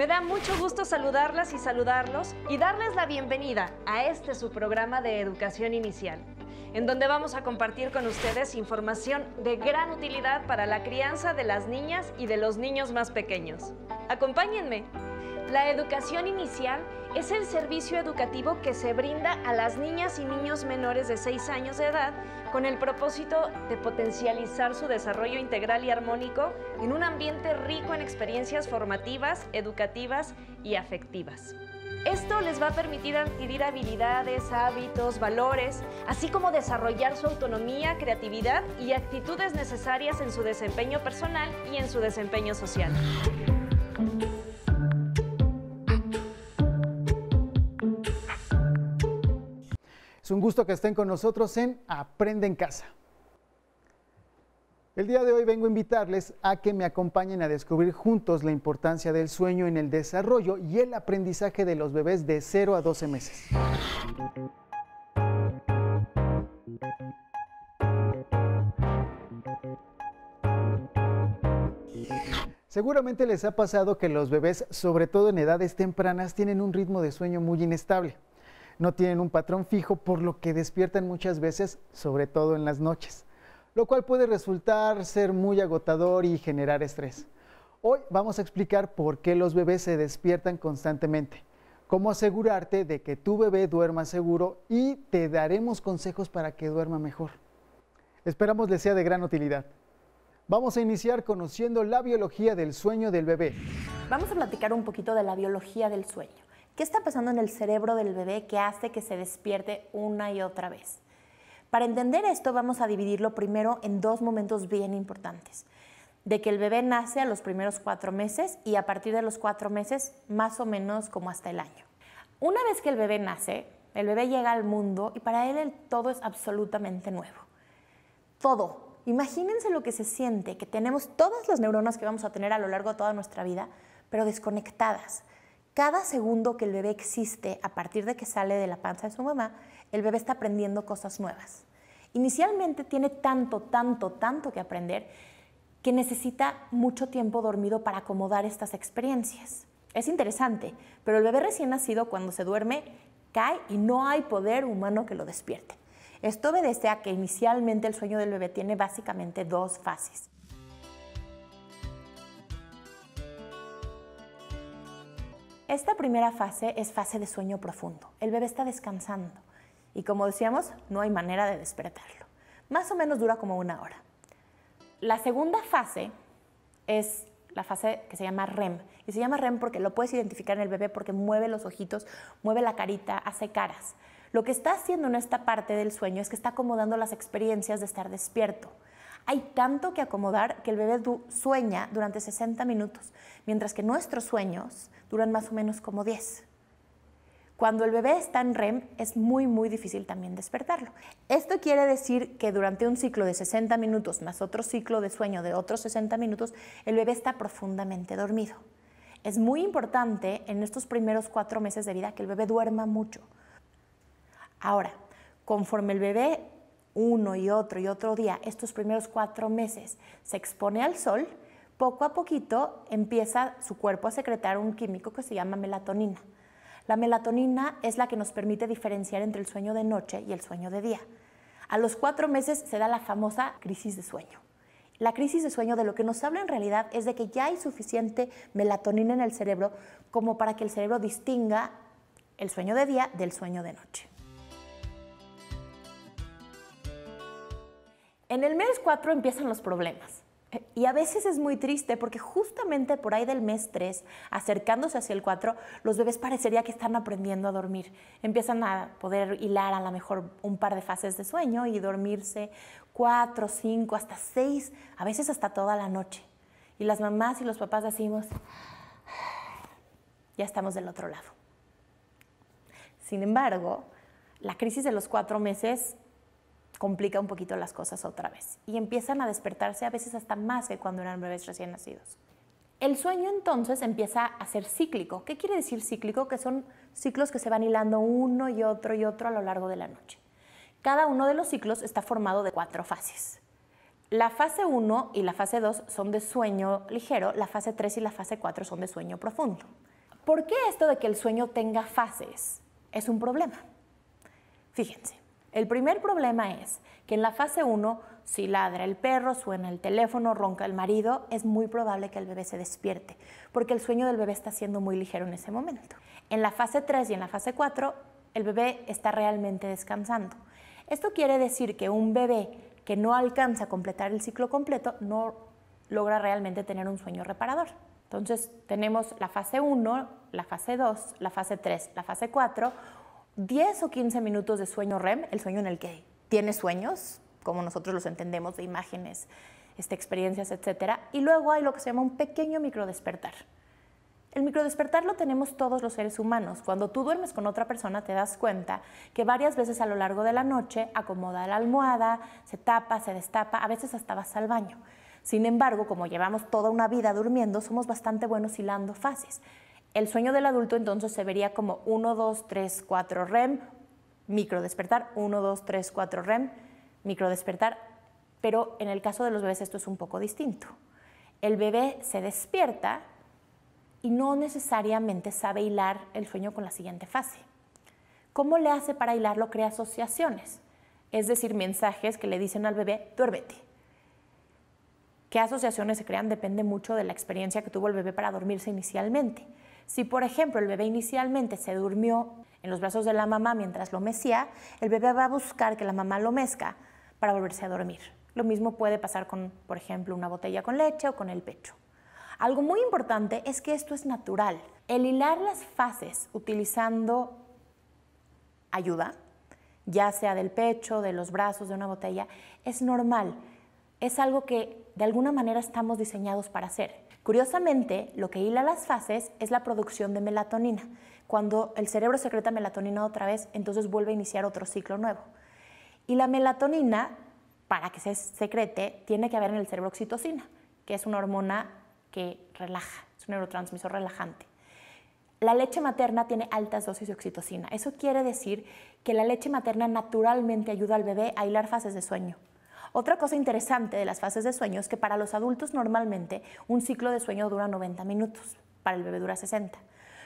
Me da mucho gusto saludarlas y saludarlos y darles la bienvenida a este su programa de educación inicial, en donde vamos a compartir con ustedes información de gran utilidad para la crianza de las niñas y de los niños más pequeños. Acompáñenme. La educación inicial es el servicio educativo que se brinda a las niñas y niños menores de 6 años de edad con el propósito de potencializar su desarrollo integral y armónico en un ambiente rico en experiencias formativas, educativas y afectivas. Esto les va a permitir adquirir habilidades, hábitos, valores, así como desarrollar su autonomía, creatividad y actitudes necesarias en su desempeño personal y en su desempeño social. un gusto que estén con nosotros en Aprende en Casa. El día de hoy vengo a invitarles a que me acompañen a descubrir juntos la importancia del sueño en el desarrollo y el aprendizaje de los bebés de 0 a 12 meses. Seguramente les ha pasado que los bebés, sobre todo en edades tempranas, tienen un ritmo de sueño muy inestable no tienen un patrón fijo, por lo que despiertan muchas veces, sobre todo en las noches, lo cual puede resultar ser muy agotador y generar estrés. Hoy vamos a explicar por qué los bebés se despiertan constantemente, cómo asegurarte de que tu bebé duerma seguro y te daremos consejos para que duerma mejor. Esperamos les sea de gran utilidad. Vamos a iniciar conociendo la biología del sueño del bebé. Vamos a platicar un poquito de la biología del sueño. ¿Qué está pasando en el cerebro del bebé que hace que se despierte una y otra vez? Para entender esto vamos a dividirlo primero en dos momentos bien importantes. De que el bebé nace a los primeros cuatro meses y a partir de los cuatro meses más o menos como hasta el año. Una vez que el bebé nace, el bebé llega al mundo y para él todo es absolutamente nuevo. Todo. Imagínense lo que se siente, que tenemos todas las neuronas que vamos a tener a lo largo de toda nuestra vida, pero desconectadas. Cada segundo que el bebé existe a partir de que sale de la panza de su mamá, el bebé está aprendiendo cosas nuevas. Inicialmente tiene tanto, tanto, tanto que aprender que necesita mucho tiempo dormido para acomodar estas experiencias. Es interesante, pero el bebé recién nacido cuando se duerme cae y no hay poder humano que lo despierte. Esto obedece a que inicialmente el sueño del bebé tiene básicamente dos fases. Esta primera fase es fase de sueño profundo. El bebé está descansando y como decíamos, no hay manera de despertarlo. Más o menos dura como una hora. La segunda fase es la fase que se llama REM. Y se llama REM porque lo puedes identificar en el bebé porque mueve los ojitos, mueve la carita, hace caras. Lo que está haciendo en esta parte del sueño es que está acomodando las experiencias de estar despierto. Hay tanto que acomodar que el bebé sueña durante 60 minutos, mientras que nuestros sueños duran más o menos como 10. Cuando el bebé está en REM es muy muy difícil también despertarlo. Esto quiere decir que durante un ciclo de 60 minutos más otro ciclo de sueño de otros 60 minutos, el bebé está profundamente dormido. Es muy importante en estos primeros cuatro meses de vida que el bebé duerma mucho. Ahora, conforme el bebé uno y otro y otro día, estos primeros cuatro meses, se expone al sol, poco a poquito empieza su cuerpo a secretar un químico que se llama melatonina. La melatonina es la que nos permite diferenciar entre el sueño de noche y el sueño de día. A los cuatro meses se da la famosa crisis de sueño. La crisis de sueño de lo que nos habla en realidad es de que ya hay suficiente melatonina en el cerebro como para que el cerebro distinga el sueño de día del sueño de noche. En el mes 4 empiezan los problemas. Y a veces es muy triste porque justamente por ahí del mes 3, acercándose hacia el 4, los bebés parecería que están aprendiendo a dormir. Empiezan a poder hilar a lo mejor un par de fases de sueño y dormirse 4, 5, hasta 6, a veces hasta toda la noche. Y las mamás y los papás decimos, ya estamos del otro lado. Sin embargo, la crisis de los 4 meses complica un poquito las cosas otra vez y empiezan a despertarse a veces hasta más que cuando eran bebés recién nacidos. El sueño entonces empieza a ser cíclico. ¿Qué quiere decir cíclico? Que son ciclos que se van hilando uno y otro y otro a lo largo de la noche. Cada uno de los ciclos está formado de cuatro fases. La fase 1 y la fase 2 son de sueño ligero, la fase 3 y la fase 4 son de sueño profundo. ¿Por qué esto de que el sueño tenga fases es un problema? Fíjense, el primer problema es que en la fase 1, si ladra el perro, suena el teléfono, ronca el marido, es muy probable que el bebé se despierte, porque el sueño del bebé está siendo muy ligero en ese momento. En la fase 3 y en la fase 4, el bebé está realmente descansando. Esto quiere decir que un bebé que no alcanza a completar el ciclo completo no logra realmente tener un sueño reparador. Entonces tenemos la fase 1, la fase 2, la fase 3, la fase 4, 10 o 15 minutos de sueño REM, el sueño en el que tienes sueños, como nosotros los entendemos, de imágenes, este, experiencias, etc. Y luego hay lo que se llama un pequeño microdespertar. El microdespertar lo tenemos todos los seres humanos. Cuando tú duermes con otra persona te das cuenta que varias veces a lo largo de la noche acomoda la almohada, se tapa, se destapa, a veces hasta vas al baño. Sin embargo, como llevamos toda una vida durmiendo, somos bastante buenos hilando fases. El sueño del adulto entonces se vería como 1, 2, 3, 4 REM, micro despertar, 1, 2, 3, 4 REM, micro despertar, pero en el caso de los bebés esto es un poco distinto. El bebé se despierta y no necesariamente sabe hilar el sueño con la siguiente fase. ¿Cómo le hace para hilarlo? Crea asociaciones, es decir, mensajes que le dicen al bebé, duérmete. ¿Qué asociaciones se crean? Depende mucho de la experiencia que tuvo el bebé para dormirse inicialmente. Si, por ejemplo, el bebé inicialmente se durmió en los brazos de la mamá mientras lo mecía, el bebé va a buscar que la mamá lo mezca para volverse a dormir. Lo mismo puede pasar con, por ejemplo, una botella con leche o con el pecho. Algo muy importante es que esto es natural. El hilar las fases utilizando ayuda, ya sea del pecho, de los brazos, de una botella, es normal. Es algo que de alguna manera estamos diseñados para hacer. Curiosamente, lo que hila las fases es la producción de melatonina. Cuando el cerebro secreta melatonina otra vez, entonces vuelve a iniciar otro ciclo nuevo. Y la melatonina, para que se secrete, tiene que haber en el cerebro oxitocina, que es una hormona que relaja, es un neurotransmisor relajante. La leche materna tiene altas dosis de oxitocina. Eso quiere decir que la leche materna naturalmente ayuda al bebé a hilar fases de sueño. Otra cosa interesante de las fases de sueño es que para los adultos normalmente un ciclo de sueño dura 90 minutos, para el bebé dura 60.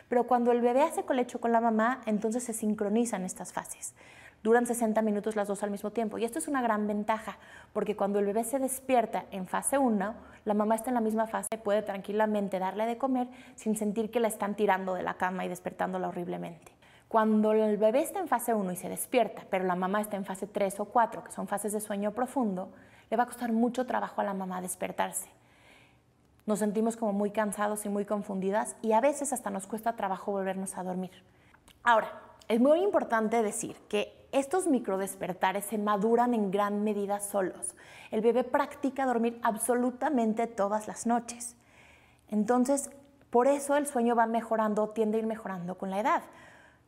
Pero cuando el bebé hace colecho con la mamá, entonces se sincronizan estas fases. Duran 60 minutos las dos al mismo tiempo. Y esto es una gran ventaja, porque cuando el bebé se despierta en fase 1, la mamá está en la misma fase, y puede tranquilamente darle de comer sin sentir que la están tirando de la cama y despertándola horriblemente. Cuando el bebé está en fase 1 y se despierta, pero la mamá está en fase 3 o 4, que son fases de sueño profundo, le va a costar mucho trabajo a la mamá despertarse. Nos sentimos como muy cansados y muy confundidas y a veces hasta nos cuesta trabajo volvernos a dormir. Ahora, es muy importante decir que estos microdespertares se maduran en gran medida solos. El bebé practica dormir absolutamente todas las noches. Entonces, por eso el sueño va mejorando, tiende a ir mejorando con la edad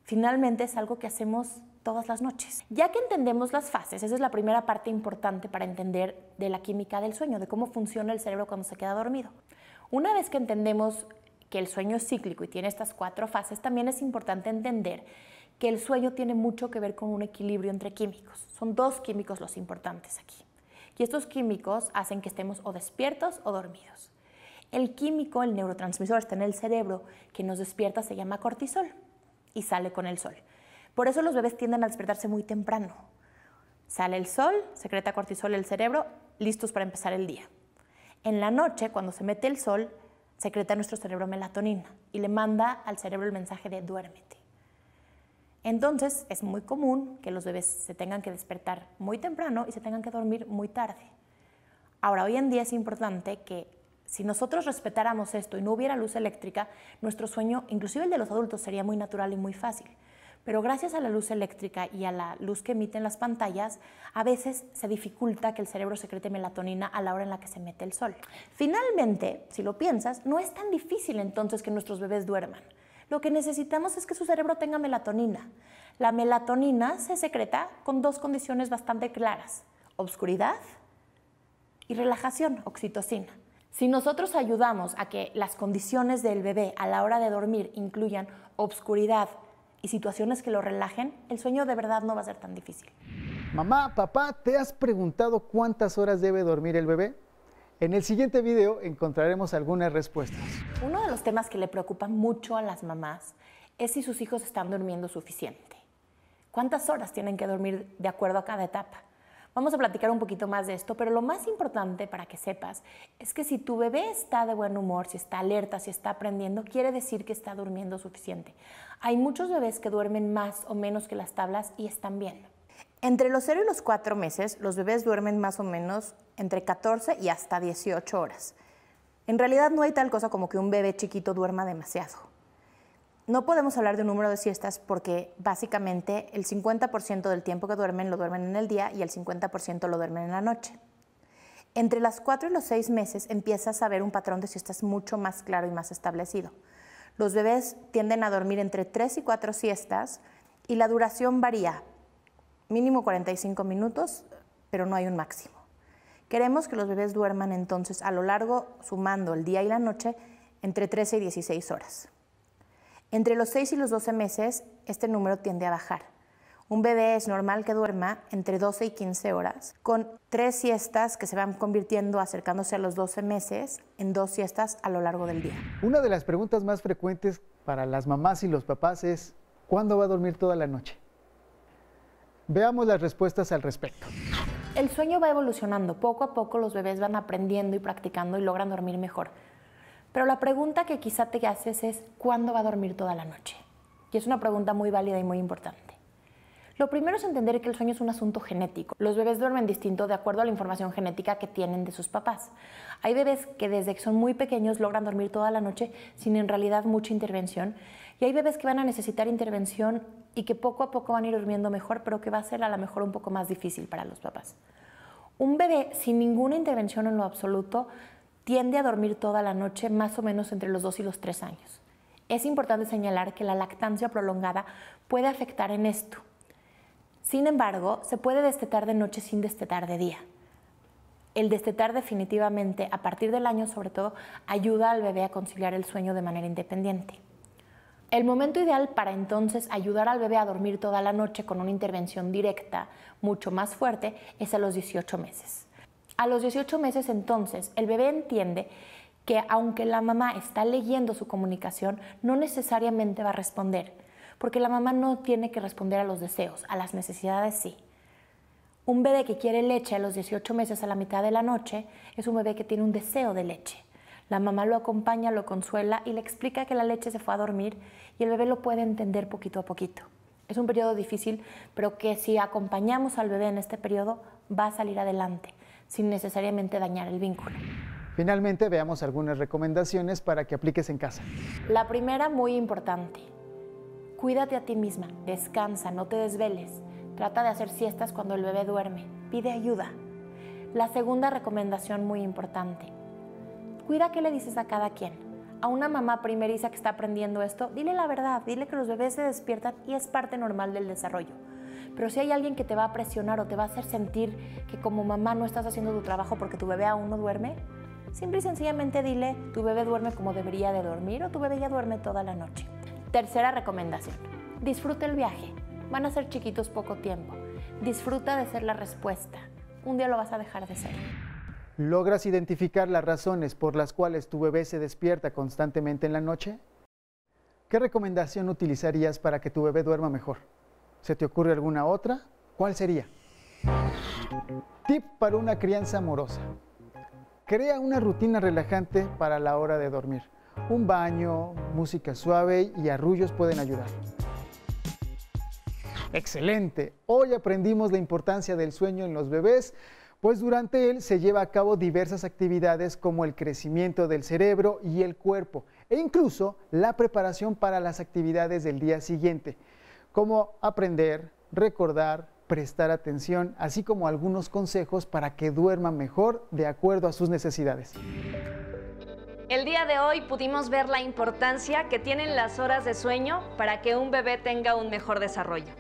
finalmente es algo que hacemos todas las noches. Ya que entendemos las fases, esa es la primera parte importante para entender de la química del sueño, de cómo funciona el cerebro cuando se queda dormido. Una vez que entendemos que el sueño es cíclico y tiene estas cuatro fases, también es importante entender que el sueño tiene mucho que ver con un equilibrio entre químicos. Son dos químicos los importantes aquí. Y estos químicos hacen que estemos o despiertos o dormidos. El químico, el neurotransmisor, está en el cerebro que nos despierta, se llama cortisol y sale con el sol. Por eso los bebés tienden a despertarse muy temprano. Sale el sol, secreta cortisol el cerebro, listos para empezar el día. En la noche, cuando se mete el sol, secreta nuestro cerebro melatonina y le manda al cerebro el mensaje de duérmete. Entonces, es muy común que los bebés se tengan que despertar muy temprano y se tengan que dormir muy tarde. Ahora, hoy en día es importante que si nosotros respetáramos esto y no hubiera luz eléctrica, nuestro sueño, inclusive el de los adultos, sería muy natural y muy fácil. Pero gracias a la luz eléctrica y a la luz que emiten las pantallas, a veces se dificulta que el cerebro secrete melatonina a la hora en la que se mete el sol. Finalmente, si lo piensas, no es tan difícil entonces que nuestros bebés duerman. Lo que necesitamos es que su cerebro tenga melatonina. La melatonina se secreta con dos condiciones bastante claras, obscuridad y relajación, oxitocina. Si nosotros ayudamos a que las condiciones del bebé a la hora de dormir incluyan obscuridad y situaciones que lo relajen, el sueño de verdad no va a ser tan difícil. Mamá, papá, ¿te has preguntado cuántas horas debe dormir el bebé? En el siguiente video encontraremos algunas respuestas. Uno de los temas que le preocupa mucho a las mamás es si sus hijos están durmiendo suficiente. ¿Cuántas horas tienen que dormir de acuerdo a cada etapa? Vamos a platicar un poquito más de esto, pero lo más importante para que sepas es que si tu bebé está de buen humor, si está alerta, si está aprendiendo, quiere decir que está durmiendo suficiente. Hay muchos bebés que duermen más o menos que las tablas y están bien. Entre los 0 y los 4 meses, los bebés duermen más o menos entre 14 y hasta 18 horas. En realidad no hay tal cosa como que un bebé chiquito duerma demasiado no podemos hablar de un número de siestas porque básicamente el 50% del tiempo que duermen lo duermen en el día y el 50% lo duermen en la noche. Entre las 4 y los 6 meses empiezas a ver un patrón de siestas mucho más claro y más establecido. Los bebés tienden a dormir entre 3 y 4 siestas y la duración varía, mínimo 45 minutos, pero no hay un máximo. Queremos que los bebés duerman entonces a lo largo, sumando el día y la noche, entre 13 y 16 horas. Entre los 6 y los 12 meses, este número tiende a bajar. Un bebé es normal que duerma entre 12 y 15 horas, con tres siestas que se van convirtiendo acercándose a los 12 meses en dos siestas a lo largo del día. Una de las preguntas más frecuentes para las mamás y los papás es, ¿cuándo va a dormir toda la noche? Veamos las respuestas al respecto. El sueño va evolucionando. Poco a poco los bebés van aprendiendo y practicando y logran dormir mejor. Pero la pregunta que quizá te haces es, ¿cuándo va a dormir toda la noche? Y es una pregunta muy válida y muy importante. Lo primero es entender que el sueño es un asunto genético. Los bebés duermen distinto de acuerdo a la información genética que tienen de sus papás. Hay bebés que desde que son muy pequeños logran dormir toda la noche sin en realidad mucha intervención y hay bebés que van a necesitar intervención y que poco a poco van a ir durmiendo mejor, pero que va a ser a lo mejor un poco más difícil para los papás. Un bebé sin ninguna intervención en lo absoluto tiende a dormir toda la noche más o menos entre los 2 y los 3 años. Es importante señalar que la lactancia prolongada puede afectar en esto. Sin embargo, se puede destetar de noche sin destetar de día. El destetar definitivamente a partir del año sobre todo ayuda al bebé a conciliar el sueño de manera independiente. El momento ideal para entonces ayudar al bebé a dormir toda la noche con una intervención directa mucho más fuerte es a los 18 meses. A los 18 meses entonces, el bebé entiende que aunque la mamá está leyendo su comunicación, no necesariamente va a responder, porque la mamá no tiene que responder a los deseos, a las necesidades sí. Un bebé que quiere leche a los 18 meses a la mitad de la noche es un bebé que tiene un deseo de leche. La mamá lo acompaña, lo consuela y le explica que la leche se fue a dormir y el bebé lo puede entender poquito a poquito. Es un periodo difícil, pero que si acompañamos al bebé en este periodo va a salir adelante sin necesariamente dañar el vínculo. Finalmente, veamos algunas recomendaciones para que apliques en casa. La primera, muy importante. Cuídate a ti misma, descansa, no te desveles. Trata de hacer siestas cuando el bebé duerme. Pide ayuda. La segunda recomendación muy importante. Cuida qué le dices a cada quien. A una mamá primeriza que está aprendiendo esto, dile la verdad, dile que los bebés se despiertan y es parte normal del desarrollo. Pero si hay alguien que te va a presionar o te va a hacer sentir que como mamá no estás haciendo tu trabajo porque tu bebé aún no duerme, simple y sencillamente dile, tu bebé duerme como debería de dormir o tu bebé ya duerme toda la noche. Tercera recomendación, disfruta el viaje. Van a ser chiquitos poco tiempo. Disfruta de ser la respuesta. Un día lo vas a dejar de ser. ¿Logras identificar las razones por las cuales tu bebé se despierta constantemente en la noche? ¿Qué recomendación utilizarías para que tu bebé duerma mejor? ¿Se te ocurre alguna otra? ¿Cuál sería? Tip para una crianza amorosa. Crea una rutina relajante para la hora de dormir. Un baño, música suave y arrullos pueden ayudar. Excelente. Hoy aprendimos la importancia del sueño en los bebés, pues durante él se lleva a cabo diversas actividades como el crecimiento del cerebro y el cuerpo, e incluso la preparación para las actividades del día siguiente como aprender, recordar, prestar atención, así como algunos consejos para que duerma mejor de acuerdo a sus necesidades. El día de hoy pudimos ver la importancia que tienen las horas de sueño para que un bebé tenga un mejor desarrollo.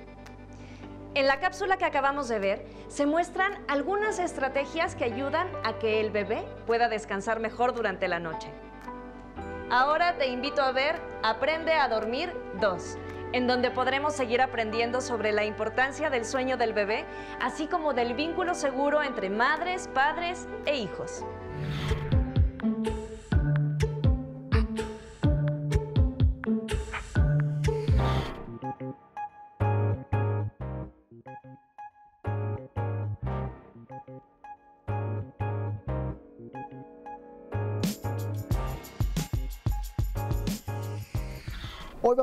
En la cápsula que acabamos de ver, se muestran algunas estrategias que ayudan a que el bebé pueda descansar mejor durante la noche. Ahora te invito a ver Aprende a dormir 2, en donde podremos seguir aprendiendo sobre la importancia del sueño del bebé, así como del vínculo seguro entre madres, padres e hijos.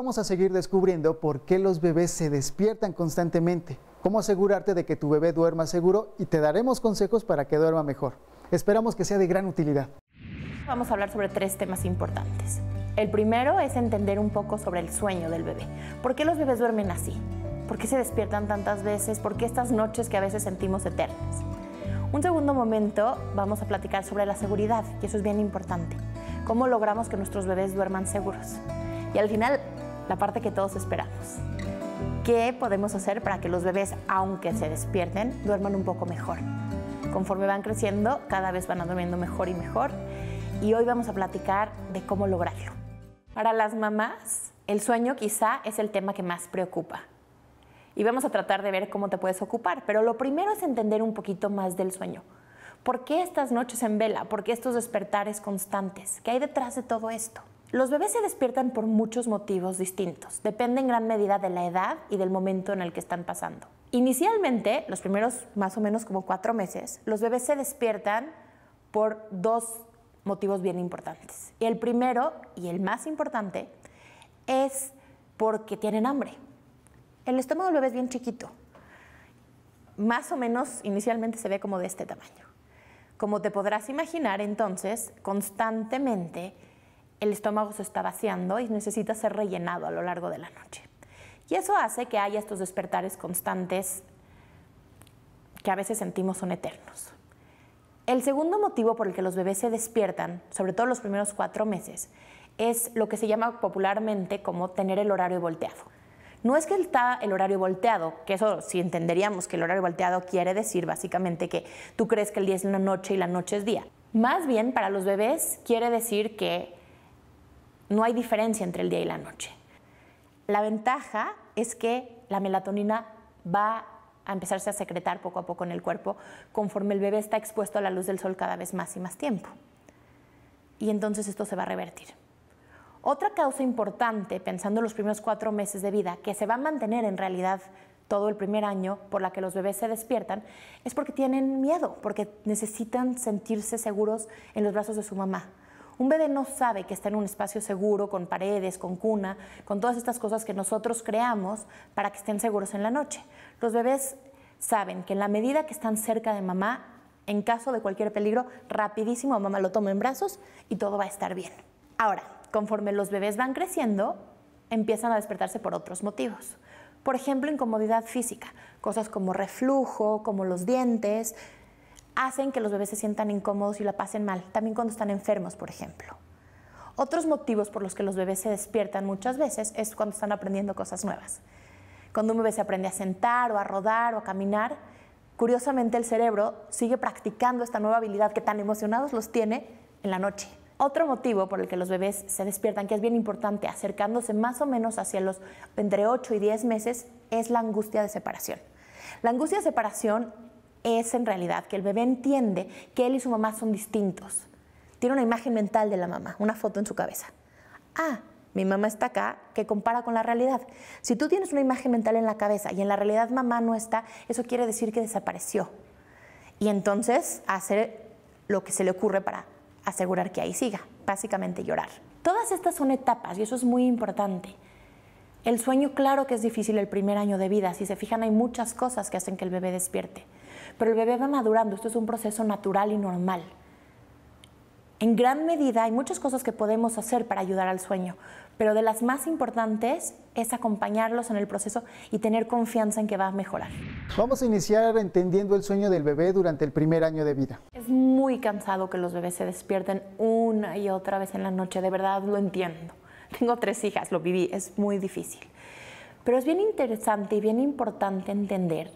vamos a seguir descubriendo por qué los bebés se despiertan constantemente, cómo asegurarte de que tu bebé duerma seguro y te daremos consejos para que duerma mejor. Esperamos que sea de gran utilidad. Vamos a hablar sobre tres temas importantes. El primero es entender un poco sobre el sueño del bebé. ¿Por qué los bebés duermen así? ¿Por qué se despiertan tantas veces? ¿Por qué estas noches que a veces sentimos eternas? Un segundo momento vamos a platicar sobre la seguridad, y eso es bien importante. ¿Cómo logramos que nuestros bebés duerman seguros? Y al final la parte que todos esperamos. ¿Qué podemos hacer para que los bebés, aunque se despierten, duerman un poco mejor? Conforme van creciendo, cada vez van durmiendo mejor y mejor. Y hoy vamos a platicar de cómo lograrlo. Para las mamás, el sueño quizá es el tema que más preocupa. Y vamos a tratar de ver cómo te puedes ocupar. Pero lo primero es entender un poquito más del sueño. ¿Por qué estas noches en vela? ¿Por qué estos despertares constantes? ¿Qué hay detrás de todo esto? Los bebés se despiertan por muchos motivos distintos. Depende en gran medida de la edad y del momento en el que están pasando. Inicialmente, los primeros más o menos como cuatro meses, los bebés se despiertan por dos motivos bien importantes. Y El primero y el más importante es porque tienen hambre. El estómago del bebé es bien chiquito. Más o menos inicialmente se ve como de este tamaño. Como te podrás imaginar, entonces, constantemente el estómago se está vaciando y necesita ser rellenado a lo largo de la noche. Y eso hace que haya estos despertares constantes que a veces sentimos son eternos. El segundo motivo por el que los bebés se despiertan, sobre todo los primeros cuatro meses, es lo que se llama popularmente como tener el horario volteado. No es que está el horario volteado, que eso si entenderíamos que el horario volteado quiere decir básicamente que tú crees que el día es la noche y la noche es día. Más bien para los bebés quiere decir que no hay diferencia entre el día y la noche. La ventaja es que la melatonina va a empezarse a secretar poco a poco en el cuerpo conforme el bebé está expuesto a la luz del sol cada vez más y más tiempo. Y entonces esto se va a revertir. Otra causa importante, pensando en los primeros cuatro meses de vida, que se va a mantener en realidad todo el primer año por la que los bebés se despiertan, es porque tienen miedo, porque necesitan sentirse seguros en los brazos de su mamá. Un bebé no sabe que está en un espacio seguro, con paredes, con cuna, con todas estas cosas que nosotros creamos para que estén seguros en la noche. Los bebés saben que en la medida que están cerca de mamá, en caso de cualquier peligro, rapidísimo mamá lo toma en brazos y todo va a estar bien. Ahora, conforme los bebés van creciendo, empiezan a despertarse por otros motivos. Por ejemplo, incomodidad física, cosas como reflujo, como los dientes, hacen que los bebés se sientan incómodos y la pasen mal, también cuando están enfermos, por ejemplo. Otros motivos por los que los bebés se despiertan muchas veces es cuando están aprendiendo cosas nuevas. Cuando un bebé se aprende a sentar o a rodar o a caminar, curiosamente el cerebro sigue practicando esta nueva habilidad que tan emocionados los tiene en la noche. Otro motivo por el que los bebés se despiertan, que es bien importante, acercándose más o menos hacia los entre 8 y 10 meses, es la angustia de separación. La angustia de separación es en realidad que el bebé entiende que él y su mamá son distintos. Tiene una imagen mental de la mamá, una foto en su cabeza. Ah, mi mamá está acá, que compara con la realidad. Si tú tienes una imagen mental en la cabeza y en la realidad mamá no está, eso quiere decir que desapareció. Y entonces hace lo que se le ocurre para asegurar que ahí siga, básicamente llorar. Todas estas son etapas y eso es muy importante. El sueño claro que es difícil el primer año de vida. Si se fijan, hay muchas cosas que hacen que el bebé despierte pero el bebé va madurando, esto es un proceso natural y normal. En gran medida hay muchas cosas que podemos hacer para ayudar al sueño, pero de las más importantes es acompañarlos en el proceso y tener confianza en que va a mejorar. Vamos a iniciar entendiendo el sueño del bebé durante el primer año de vida. Es muy cansado que los bebés se despierten una y otra vez en la noche, de verdad lo entiendo. Tengo tres hijas, lo viví, es muy difícil. Pero es bien interesante y bien importante entender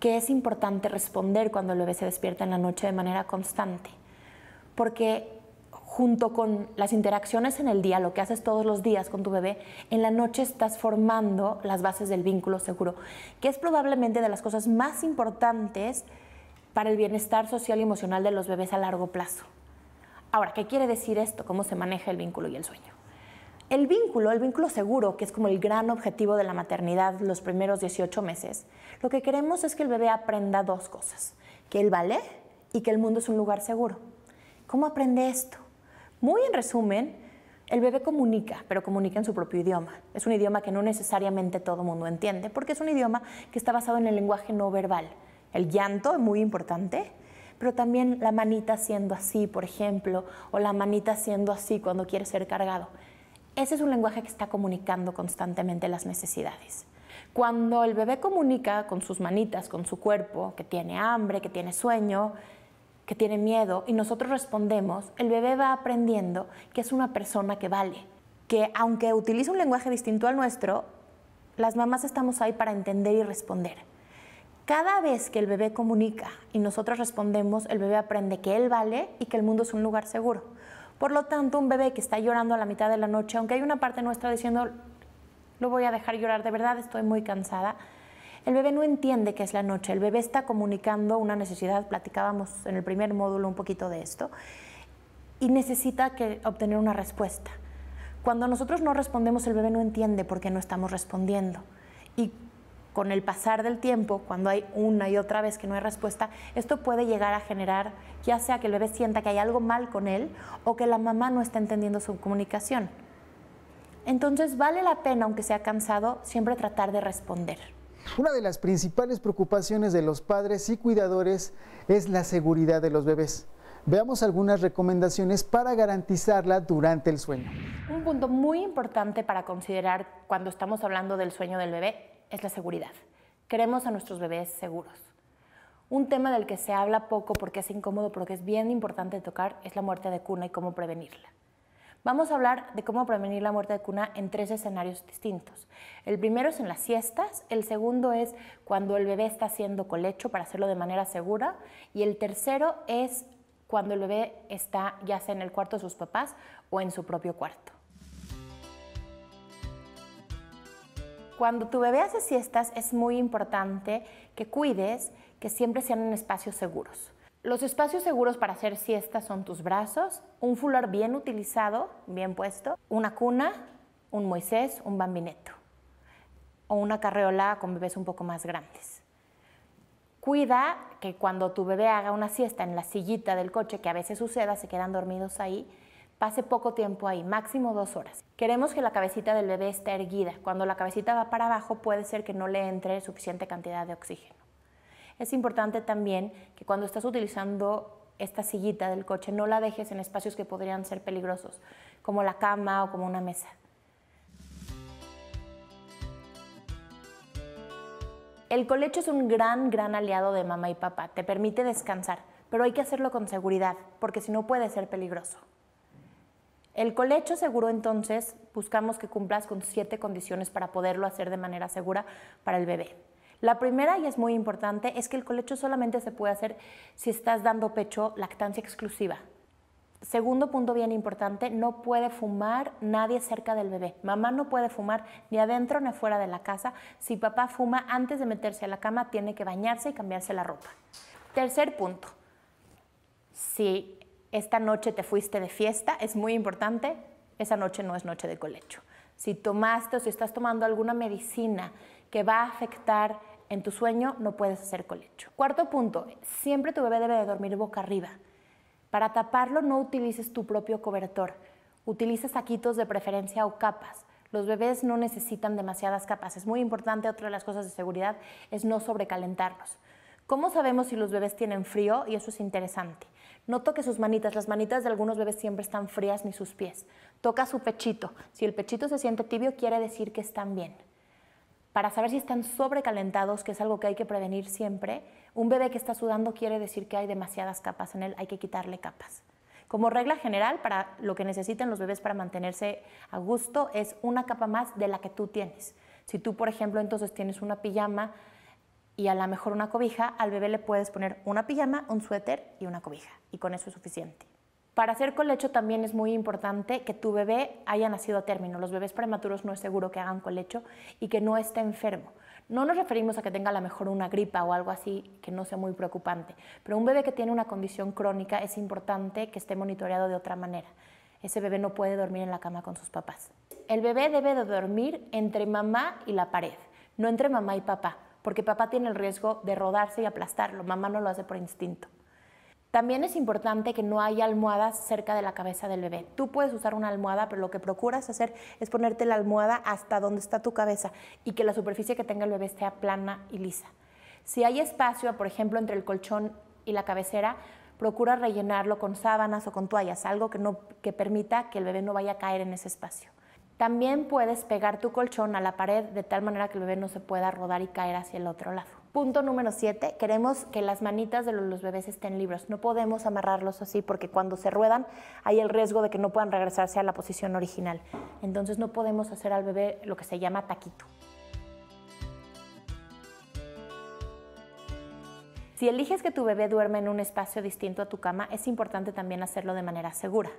que es importante responder cuando el bebé se despierta en la noche de manera constante. Porque junto con las interacciones en el día, lo que haces todos los días con tu bebé, en la noche estás formando las bases del vínculo seguro, que es probablemente de las cosas más importantes para el bienestar social y emocional de los bebés a largo plazo. Ahora, ¿qué quiere decir esto? ¿Cómo se maneja el vínculo y el sueño? El vínculo, el vínculo seguro, que es como el gran objetivo de la maternidad los primeros 18 meses, lo que queremos es que el bebé aprenda dos cosas, que él vale y que el mundo es un lugar seguro. ¿Cómo aprende esto? Muy en resumen, el bebé comunica, pero comunica en su propio idioma. Es un idioma que no necesariamente todo el mundo entiende, porque es un idioma que está basado en el lenguaje no verbal. El llanto es muy importante, pero también la manita haciendo así, por ejemplo, o la manita haciendo así cuando quiere ser cargado. Ese es un lenguaje que está comunicando constantemente las necesidades. Cuando el bebé comunica con sus manitas, con su cuerpo, que tiene hambre, que tiene sueño, que tiene miedo, y nosotros respondemos, el bebé va aprendiendo que es una persona que vale, que aunque utilice un lenguaje distinto al nuestro, las mamás estamos ahí para entender y responder. Cada vez que el bebé comunica y nosotros respondemos, el bebé aprende que él vale y que el mundo es un lugar seguro. Por lo tanto, un bebé que está llorando a la mitad de la noche, aunque hay una parte nuestra diciendo, lo voy a dejar llorar, de verdad estoy muy cansada, el bebé no entiende que es la noche, el bebé está comunicando una necesidad, platicábamos en el primer módulo un poquito de esto, y necesita que, obtener una respuesta. Cuando nosotros no respondemos, el bebé no entiende por qué no estamos respondiendo con el pasar del tiempo, cuando hay una y otra vez que no hay respuesta, esto puede llegar a generar ya sea que el bebé sienta que hay algo mal con él o que la mamá no está entendiendo su comunicación. Entonces vale la pena, aunque sea cansado, siempre tratar de responder. Una de las principales preocupaciones de los padres y cuidadores es la seguridad de los bebés. Veamos algunas recomendaciones para garantizarla durante el sueño. Un punto muy importante para considerar cuando estamos hablando del sueño del bebé es la seguridad. Queremos a nuestros bebés seguros. Un tema del que se habla poco porque es incómodo, pero que es bien importante tocar, es la muerte de cuna y cómo prevenirla. Vamos a hablar de cómo prevenir la muerte de cuna en tres escenarios distintos. El primero es en las siestas, el segundo es cuando el bebé está haciendo colecho para hacerlo de manera segura y el tercero es cuando el bebé está ya sea en el cuarto de sus papás o en su propio cuarto. Cuando tu bebé hace siestas es muy importante que cuides que siempre sean en espacios seguros. Los espacios seguros para hacer siestas son tus brazos, un fular bien utilizado, bien puesto, una cuna, un Moisés, un bambineto o una carreola con bebés un poco más grandes. Cuida que cuando tu bebé haga una siesta en la sillita del coche, que a veces suceda, se quedan dormidos ahí, pase poco tiempo ahí, máximo dos horas. Queremos que la cabecita del bebé esté erguida. Cuando la cabecita va para abajo puede ser que no le entre suficiente cantidad de oxígeno. Es importante también que cuando estás utilizando esta sillita del coche no la dejes en espacios que podrían ser peligrosos, como la cama o como una mesa. El colecho es un gran, gran aliado de mamá y papá. Te permite descansar, pero hay que hacerlo con seguridad, porque si no puede ser peligroso. El colecho seguro, entonces, buscamos que cumplas con siete condiciones para poderlo hacer de manera segura para el bebé. La primera, y es muy importante, es que el colecho solamente se puede hacer si estás dando pecho lactancia exclusiva. Segundo punto bien importante, no puede fumar nadie cerca del bebé. Mamá no puede fumar ni adentro ni afuera de la casa. Si papá fuma antes de meterse a la cama, tiene que bañarse y cambiarse la ropa. Tercer punto, si esta noche te fuiste de fiesta, es muy importante, esa noche no es noche de colecho. Si tomaste o si estás tomando alguna medicina que va a afectar en tu sueño, no puedes hacer colecho. Cuarto punto, siempre tu bebé debe de dormir boca arriba. Para taparlo no utilices tu propio cobertor, utiliza saquitos de preferencia o capas. Los bebés no necesitan demasiadas capas. Es muy importante, otra de las cosas de seguridad es no sobrecalentarlos. ¿Cómo sabemos si los bebés tienen frío? Y eso es interesante. No toque sus manitas, las manitas de algunos bebés siempre están frías ni sus pies. Toca su pechito. Si el pechito se siente tibio, quiere decir que están bien. Para saber si están sobrecalentados, que es algo que hay que prevenir siempre, un bebé que está sudando quiere decir que hay demasiadas capas en él, hay que quitarle capas. Como regla general, para lo que necesitan los bebés para mantenerse a gusto es una capa más de la que tú tienes. Si tú, por ejemplo, entonces tienes una pijama y a lo mejor una cobija, al bebé le puedes poner una pijama, un suéter y una cobija, y con eso es suficiente. Para hacer colecho también es muy importante que tu bebé haya nacido a término. Los bebés prematuros no es seguro que hagan colecho y que no esté enfermo. No nos referimos a que tenga a lo mejor una gripa o algo así que no sea muy preocupante, pero un bebé que tiene una condición crónica es importante que esté monitoreado de otra manera. Ese bebé no puede dormir en la cama con sus papás. El bebé debe de dormir entre mamá y la pared, no entre mamá y papá porque papá tiene el riesgo de rodarse y aplastarlo, mamá no lo hace por instinto. También es importante que no haya almohadas cerca de la cabeza del bebé. Tú puedes usar una almohada, pero lo que procuras hacer es ponerte la almohada hasta donde está tu cabeza y que la superficie que tenga el bebé esté plana y lisa. Si hay espacio, por ejemplo, entre el colchón y la cabecera, procura rellenarlo con sábanas o con toallas, algo que, no, que permita que el bebé no vaya a caer en ese espacio. También puedes pegar tu colchón a la pared de tal manera que el bebé no se pueda rodar y caer hacia el otro lado. Punto número 7. Queremos que las manitas de los bebés estén libres. No podemos amarrarlos así porque cuando se ruedan hay el riesgo de que no puedan regresarse a la posición original. Entonces no podemos hacer al bebé lo que se llama taquito. Si eliges que tu bebé duerma en un espacio distinto a tu cama, es importante también hacerlo de manera segura.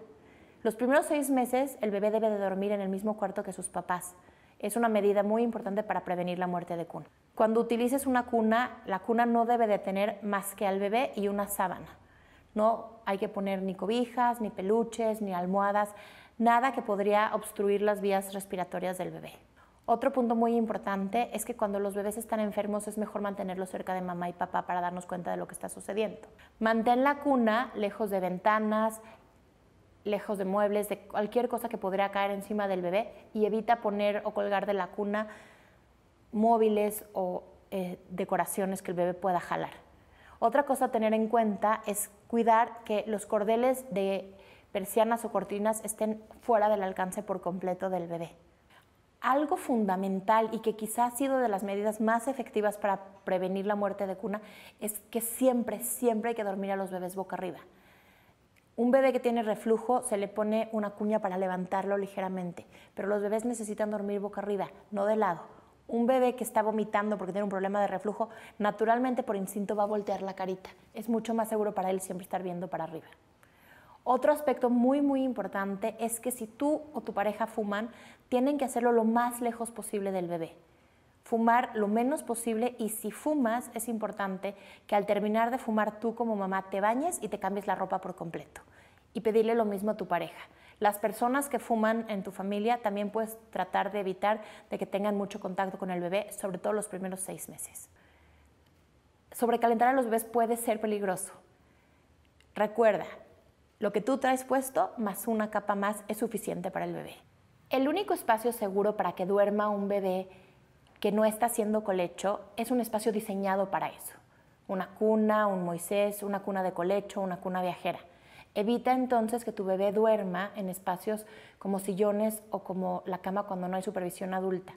Los primeros seis meses el bebé debe de dormir en el mismo cuarto que sus papás. Es una medida muy importante para prevenir la muerte de cuna. Cuando utilices una cuna, la cuna no debe de tener más que al bebé y una sábana. No hay que poner ni cobijas, ni peluches, ni almohadas, nada que podría obstruir las vías respiratorias del bebé. Otro punto muy importante es que cuando los bebés están enfermos es mejor mantenerlos cerca de mamá y papá para darnos cuenta de lo que está sucediendo. Mantén la cuna lejos de ventanas, lejos de muebles, de cualquier cosa que podría caer encima del bebé y evita poner o colgar de la cuna móviles o eh, decoraciones que el bebé pueda jalar. Otra cosa a tener en cuenta es cuidar que los cordeles de persianas o cortinas estén fuera del alcance por completo del bebé. Algo fundamental y que quizás ha sido de las medidas más efectivas para prevenir la muerte de cuna es que siempre, siempre hay que dormir a los bebés boca arriba. Un bebé que tiene reflujo se le pone una cuña para levantarlo ligeramente, pero los bebés necesitan dormir boca arriba, no de lado. Un bebé que está vomitando porque tiene un problema de reflujo, naturalmente por instinto va a voltear la carita. Es mucho más seguro para él siempre estar viendo para arriba. Otro aspecto muy muy importante es que si tú o tu pareja fuman, tienen que hacerlo lo más lejos posible del bebé fumar lo menos posible y si fumas es importante que al terminar de fumar tú como mamá te bañes y te cambies la ropa por completo y pedirle lo mismo a tu pareja. Las personas que fuman en tu familia también puedes tratar de evitar de que tengan mucho contacto con el bebé, sobre todo los primeros seis meses. Sobrecalentar a los bebés puede ser peligroso. Recuerda, lo que tú traes puesto más una capa más es suficiente para el bebé. El único espacio seguro para que duerma un bebé que no está siendo colecho es un espacio diseñado para eso. Una cuna, un Moisés, una cuna de colecho, una cuna viajera. Evita entonces que tu bebé duerma en espacios como sillones o como la cama cuando no hay supervisión adulta.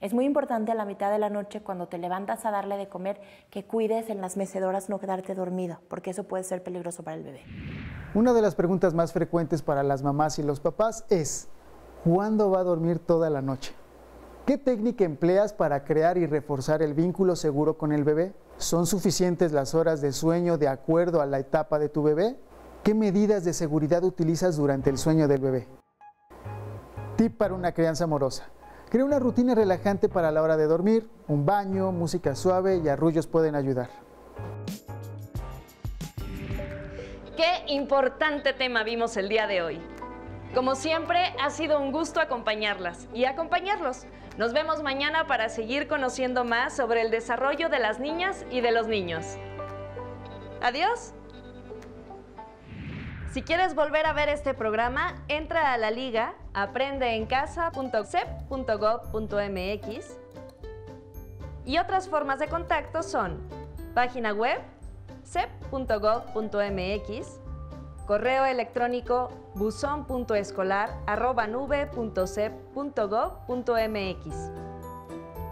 Es muy importante a la mitad de la noche cuando te levantas a darle de comer que cuides en las mecedoras no quedarte dormido, porque eso puede ser peligroso para el bebé. Una de las preguntas más frecuentes para las mamás y los papás es, ¿cuándo va a dormir toda la noche? ¿Qué técnica empleas para crear y reforzar el vínculo seguro con el bebé? ¿Son suficientes las horas de sueño de acuerdo a la etapa de tu bebé? ¿Qué medidas de seguridad utilizas durante el sueño del bebé? Tip para una crianza amorosa. Crea una rutina relajante para la hora de dormir, un baño, música suave y arrullos pueden ayudar. Qué importante tema vimos el día de hoy. Como siempre, ha sido un gusto acompañarlas y acompañarlos. Nos vemos mañana para seguir conociendo más sobre el desarrollo de las niñas y de los niños. Adiós. Si quieres volver a ver este programa, entra a la liga aprendeencasa.cep.gov.mx y otras formas de contacto son página web sep.gov.mx correo electrónico buzón.escolar.nube.cep.gov.mx,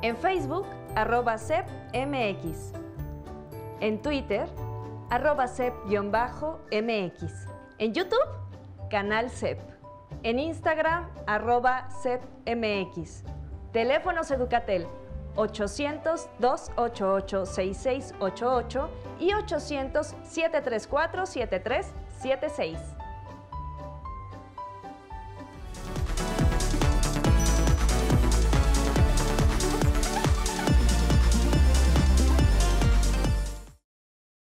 en Facebook arroba cep en Twitter arroba CEP-MX, en YouTube canal CEP, en Instagram arroba cep teléfonos Educatel 800-288-6688 y 800-734-7333. 7-6